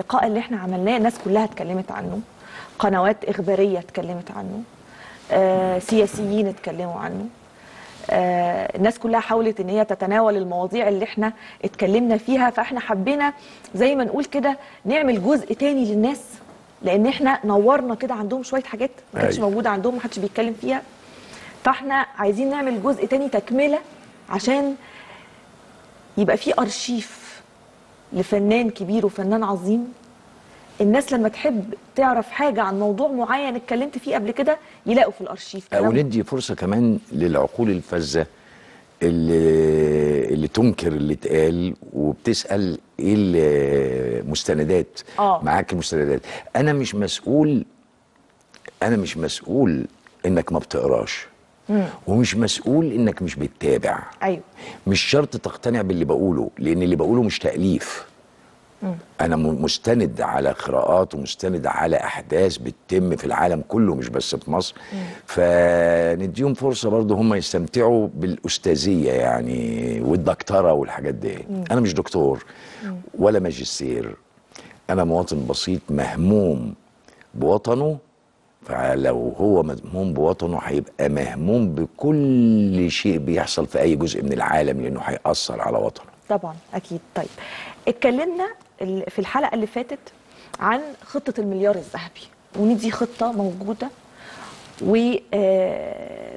اللقاء اللي احنا عملناه الناس كلها اتكلمت عنه قنوات إخبارية اتكلمت عنه آه، سياسيين اتكلموا عنه آه، الناس كلها حاولت ان هي تتناول المواضيع اللي احنا اتكلمنا فيها فاحنا حبينا زي ما نقول كده نعمل جزء تاني للناس لان احنا نورنا كده عندهم شويه حاجات ما كانتش أيوة. موجوده عندهم ما حدش بيتكلم فيها فاحنا عايزين نعمل جزء تاني تكمله عشان يبقى في ارشيف لفنان كبير وفنان عظيم الناس لما تحب تعرف حاجه عن موضوع معين اتكلمت فيه قبل كده يلاقوا في الارشيف او ندي فرصه كمان للعقول الفذه اللي, اللي تنكر اللي اتقال وبتسال ايه المستندات آه. معاك المستندات انا مش مسؤول انا مش مسؤول انك ما بتقراش مم. ومش مسؤول انك مش بتتابع ايوه مش شرط تقتنع باللي بقوله لان اللي بقوله مش تاليف انا مستند على قراءات ومستند على احداث بتتم في العالم كله مش بس في مصر فنديهم فرصه برضه هم يستمتعوا بالاستاذيه يعني والدكتوره والحاجات دي انا مش دكتور ولا ماجستير انا مواطن بسيط مهموم بوطنه فلو هو مهموم بوطنه هيبقى مهموم بكل شيء بيحصل في اي جزء من العالم لانه هيأثر على وطنه طبعا اكيد طيب اتكلمنا في الحلقه اللي فاتت عن خطه المليار الذهبي ودي دي خطه موجوده و آه،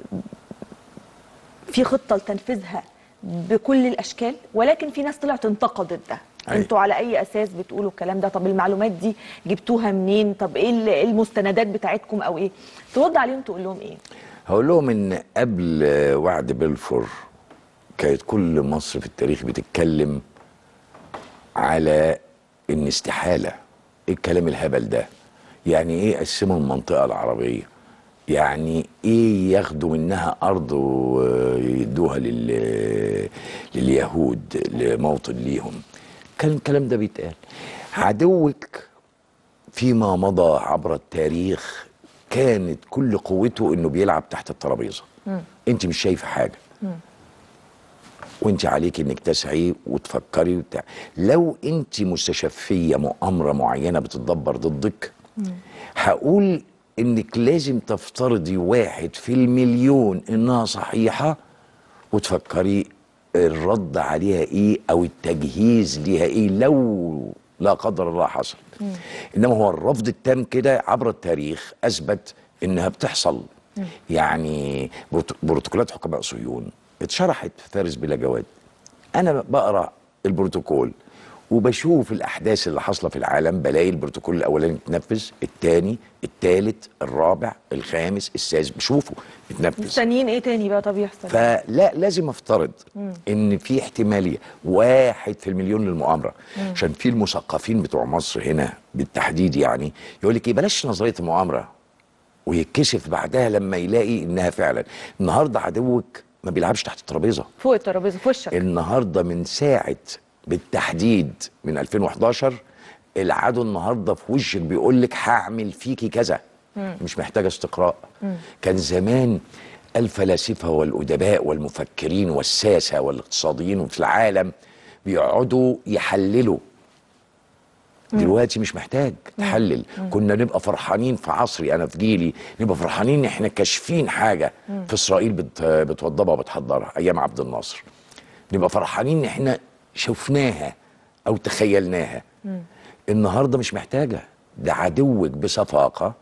في خطه لتنفيذها بكل الاشكال ولكن في ناس طلعت انتقدت ده انتوا على اي اساس بتقولوا الكلام ده طب المعلومات دي جبتوها منين طب إيه, ايه المستندات بتاعتكم او ايه ترد عليهم تقول لهم ايه هقول لهم ان قبل وعد بلفور كانت كل مصر في التاريخ بتتكلم على ان استحاله ايه الكلام الهبل ده يعني ايه يقسموا المنطقه العربيه يعني ايه ياخدوا منها ارض ويدوها لل... لليهود لموطن ليهم كان الكلام ده بيتقال عدوك فيما مضى عبر التاريخ كانت كل قوته انه بيلعب تحت الترابيزه انت مش شايفه حاجه م. وانت عليك انك تسعي وتفكري وبتاع لو انت مستشفيه مؤامره معينه بتتدبر ضدك هقول انك لازم تفترضي واحد في المليون انها صحيحه وتفكري الرد عليها ايه او التجهيز ليها ايه لو لا قدر الله حصل مم. انما هو الرفض التام كده عبر التاريخ اثبت انها بتحصل مم. يعني بروتوكولات حكماء صهيون اتشرحت في فارس بلا جواد انا بقرا البروتوكول وبشوف الاحداث اللي حاصله في العالم بلاقي البروتوكول الاولاني اتنفذ الثاني الثالث الرابع الخامس السادس بشوفه اتنفذ مستنيين ايه تاني بقى طب يحصل فلا لازم افترض مم. ان في احتماليه واحد في المليون للمؤامره عشان في المثقفين بتوع مصر هنا بالتحديد يعني يقول لك ايه بلاش نظريه المؤامره ويتكشف بعدها لما يلاقي انها فعلا النهارده عدوك ما بيلعبش تحت الترابيزه فوق الترابيزه في وشك النهارده من ساعه بالتحديد من 2011 العدو النهارده في وشك بيقول لك هعمل فيكي كذا مم. مش محتاجه استقراء مم. كان زمان الفلاسفه والادباء والمفكرين والساسه والاقتصاديين وفي العالم بيقعدوا يحللوا دلوقتي مش محتاج تحلل كنا نبقى فرحانين في عصري انا في جيلي نبقى فرحانين ان احنا كاشفين حاجه في اسرائيل بت... بتوضبها وبتحضرها ايام عبد الناصر نبقى فرحانين ان احنا شفناها او تخيلناها النهارده مش محتاجه ده عدوك بصفاقه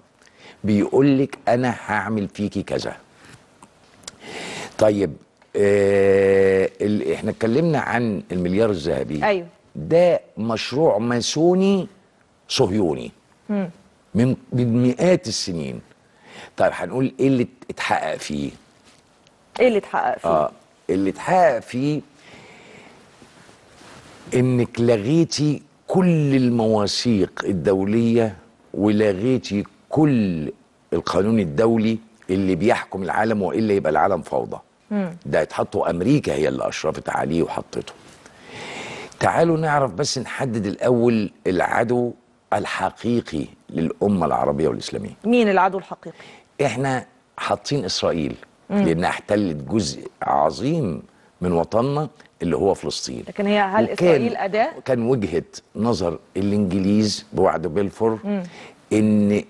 بيقول لك انا هعمل فيكي كذا طيب آه احنا اتكلمنا عن المليار الذهبي ايوه ده مشروع ماسوني صهيوني من مئات السنين طيب هنقول ايه اللي اتحقق فيه ايه اللي اتحقق فيه اه اللي اتحقق فيه انك لغيتي كل المواثيق الدوليه ولغيتي كل القانون الدولي اللي بيحكم العالم والا يبقى العالم فوضى ده اتحطوا امريكا هي اللي اشرفت عليه وحطته تعالوا نعرف بس نحدد الأول العدو الحقيقي للأمة العربية والإسلامية مين العدو الحقيقي؟ إحنا حاطين إسرائيل مم. لأنها احتلت جزء عظيم من وطننا اللي هو فلسطين لكن هي هل إسرائيل أداة؟ كان وجهة نظر الإنجليز بوعد بيلفور مم. إن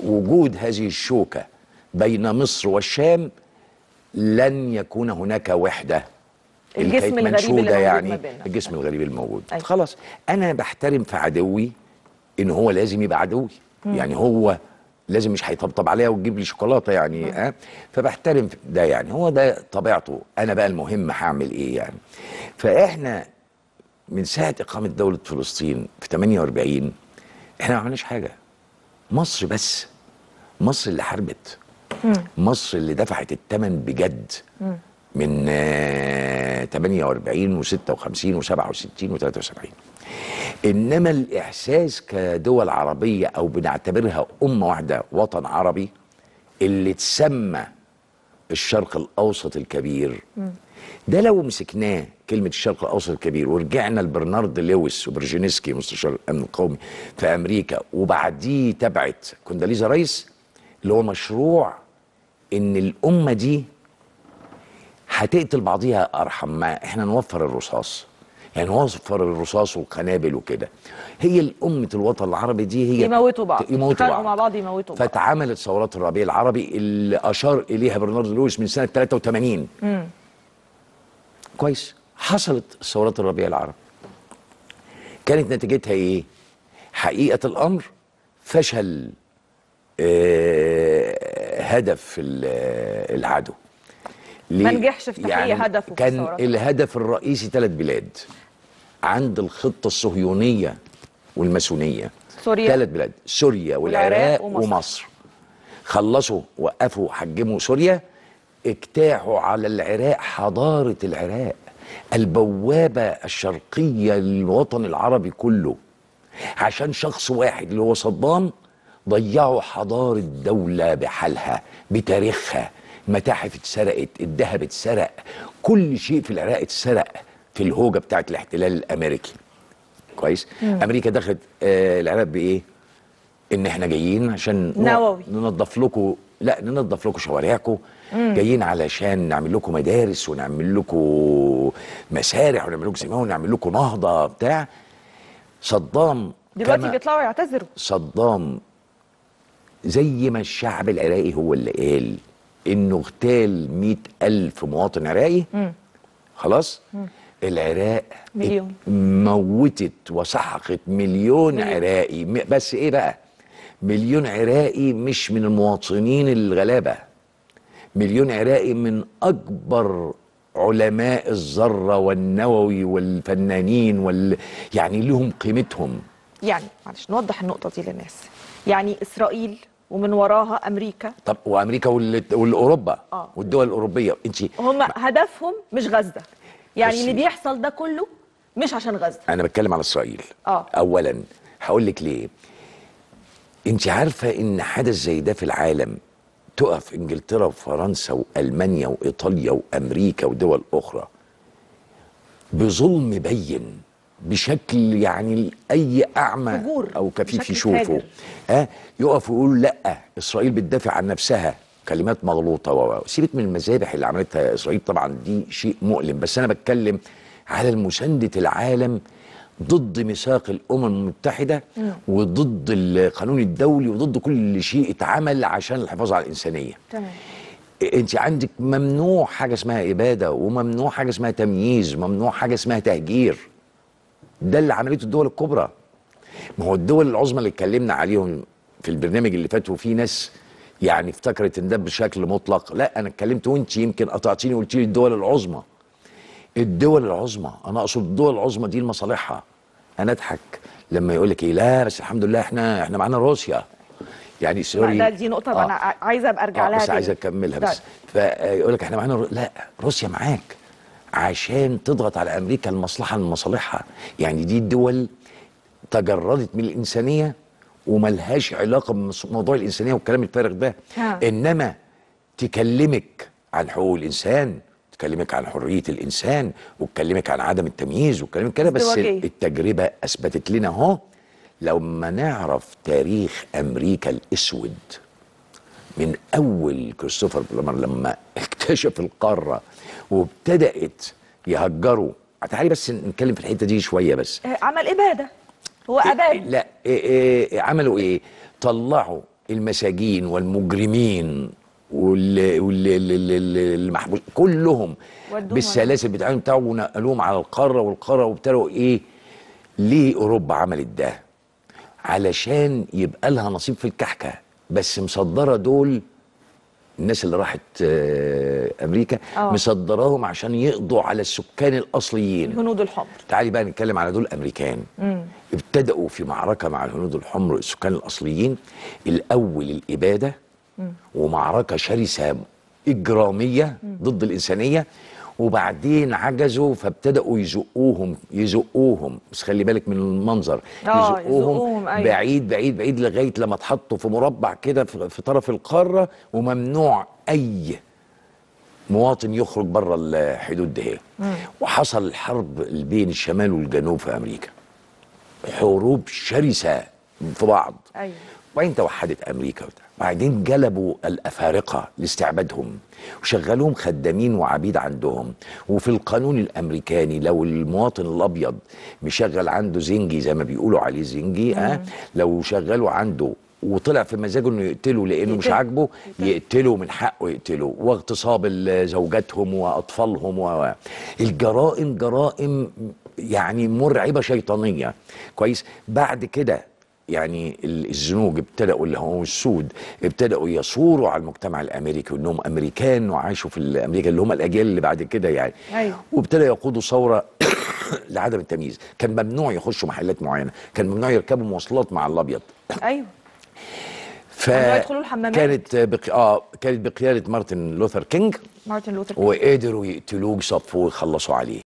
وجود هذه الشوكة بين مصر والشام لن يكون هناك وحدة يعني الجسم الغريب اللي يعني ما بيننا. الجسم الغريب الموجود أيوة. خلاص انا بحترم في عدوي ان هو لازم يبقى عدوي مم. يعني هو لازم مش هيطبطب عليا وتجيب لي شوكولاته يعني مم. آه فبحترم ده يعني هو ده طبيعته انا بقى المهم هعمل ايه يعني فاحنا من ساعه اقامه دوله فلسطين في 48 احنا ما عملناش حاجه مصر بس مصر اللي حاربت مصر اللي دفعت الثمن بجد مم. من 48 و56 و67 و73 انما الاحساس كدول عربيه او بنعتبرها امه واحده وطن عربي اللي اتسمى الشرق الاوسط الكبير ده لو مسكناه كلمه الشرق الاوسط الكبير ورجعنا لبرنارد لويس وبرجينسكي مستشار الامن القومي في امريكا وبعديه تبعت كونداليزا رايس اللي هو مشروع ان الامه دي هتقتل بعضيها ارحم ما احنا نوفر الرصاص يعني نوفر الرصاص والقنابل وكده هي الأمة الوطن العربي دي هي يموتوا بعض يموتوا بعض مع بعض يموتوا بعض فاتعملت ثورات الربيع العربي اللي أشار إليها برنارد لويس من سنة 83 مم. كويس حصلت ثورات الربيع العربي كانت نتيجتها إيه؟ حقيقة الأمر فشل آه هدف العدو ما نجحش في تحقيق يعني هدفه كان في الهدف الرئيسي ثلاث بلاد عند الخطه الصهيونيه والماسونيه سوريا ثلاث بلاد سوريا والعراق ومصر. ومصر خلصوا وقفوا حجموا سوريا اجتاحوا على العراق حضاره العراق البوابه الشرقيه للوطن العربي كله عشان شخص واحد اللي هو صدام ضيعوا حضاره دوله بحالها بتاريخها متاحف اتسرقت الذهب اتسرق كل شيء في العراق اتسرق في الهوجه بتاعه الاحتلال الامريكي كويس مم. امريكا دخلت آه العراق بايه ان احنا جايين عشان نووي ننظف لكم لا ننظف لكم شوارعكم جايين علشان نعمل لكم مدارس ونعمل لكم مسارح ونعمل لكم سينما ونعمل لكم نهضه بتاع صدام دلوقتي بيطلعوا يعتذروا صدام زي ما الشعب العراقي هو اللي قال انه اغتال مئة ألف مواطن عراقي خلاص العراق مليون موتت وسحقت مليون عراقي بس ايه بقى مليون عراقي مش من المواطنين الغلابه مليون عراقي من اكبر علماء الذره والنووي والفنانين وال يعني لهم قيمتهم يعني معلش نوضح النقطه دي للناس يعني اسرائيل ومن وراها امريكا طب وامريكا والاوروبا آه. والدول الاوروبيه انت هم هدفهم مش غزه يعني اللي بيحصل ده كله مش عشان غزه انا بتكلم على اسرائيل آه. اولا هقول لك ليه انت عارفه ان حدث زي ده في العالم تقف انجلترا وفرنسا والمانيا وايطاليا وامريكا ودول اخرى بظلم بين بشكل يعني اي اعمى فجور. او كفيف يشوفه اه يقف ويقول لا اسرائيل بتدافع عن نفسها كلمات مغلوطه و سيبك من المذابح اللي عملتها اسرائيل طبعا دي شيء مؤلم بس انا بتكلم على المسنده العالم ضد ميثاق الامم المتحده وضد القانون الدولي وضد كل شيء اتعمل عشان الحفاظ على الانسانيه تمام انت عندك ممنوع حاجه اسمها اباده وممنوع حاجه اسمها تمييز ممنوع حاجه اسمها تهجير ده اللي عملته الدول الكبرى ما هو الدول العظمى اللي اتكلمنا عليهم في البرنامج اللي فات وفي ناس يعني افتكرت ان ده بشكل مطلق لا انا اتكلمت وانت يمكن قطعتيني وقلت لي الدول العظمى الدول العظمى انا اقصد الدول العظمى دي لمصالحها انا اضحك لما يقول لك ايه لا بس الحمد لله احنا احنا معانا روسيا يعني سوري لا دي نقطه آه انا عايزه ابقى ارجع آه لها بس عايزه اكملها بس طيب. فيقول لك احنا معانا رو... لا روسيا معاك عشان تضغط على امريكا المصلحه لمصالحها يعني دي الدول تجردت من الانسانيه وملهاش علاقه بموضوع الانسانيه والكلام الفارغ ده ها. انما تكلمك عن حقوق الانسان تكلمك عن حريه الانسان وتكلمك عن عدم التمييز وتكلمك كده بس دوكي. التجربه اثبتت لنا اهو لما نعرف تاريخ امريكا الاسود من اول كريستوفر بلمر لما اكتشف القاره وابتدأت يهجروا تعالي بس نتكلم في الحتة دي شوية بس آه، عمل إبادة هو إيه، أباد لا إيه، إيه، عملوا إيه طلعوا المساجين والمجرمين والمحبوس كلهم بالسلاسل بتاعتهم بتاعهم ونقلوهم على القاره والقاره وابتدوا ايه ليه اوروبا عملت ده علشان يبقى لها نصيب في الكحكه بس مصدره دول الناس اللي راحت آه، امريكا أوه. مصدراهم عشان يقضوا على السكان الاصليين الهنود الحمر تعالي بقى نتكلم على دول امريكان مم. ابتدأوا في معركه مع الهنود الحمر السكان الاصليين الاول الاباده مم. ومعركه شرسه اجراميه مم. ضد الانسانيه وبعدين عجزوا فابتدأوا يزقوهم يزقوهم بس خلي بالك من المنظر آه، يزقوهم, يزقوهم أيوة. بعيد بعيد بعيد لغاية لما اتحطوا في مربع كده في طرف القارة وممنوع أي مواطن يخرج بره الحدود دي وحصل الحرب بين الشمال والجنوب في أمريكا حروب شرسة في بعض أيوة. وبعدين توحدت امريكا وبعدين جلبوا الافارقه لاستعبادهم وشغلوهم خدامين وعبيد عندهم وفي القانون الامريكاني لو المواطن الابيض مشغل عنده زنجي زي ما بيقولوا عليه زنجي ها لو شغلوا عنده وطلع في مزاجه انه يقتله لانه مش عاجبه يقتله من حقه يقتله واغتصاب زوجاتهم واطفالهم و الجرائم جرائم يعني مرعبه شيطانيه كويس بعد كده يعني الزنوج ابتدأوا اللي هم السود ابتدأوا يصوروا على المجتمع الأمريكي وأنهم أمريكان وعاشوا في أمريكا اللي هم الأجيال اللي بعد كده يعني أيوة. وابتدى يقودوا ثورة لعدم التمييز كان ممنوع يخشوا محلات معينة كان ممنوع يركبوا مواصلات مع الأبيض أيوه ف كانت بق... اه كانت بقياده مارتن لوثر كينج مارتن لوثر كينج وقدروا يقتلوه صفوا ويخلصوا عليه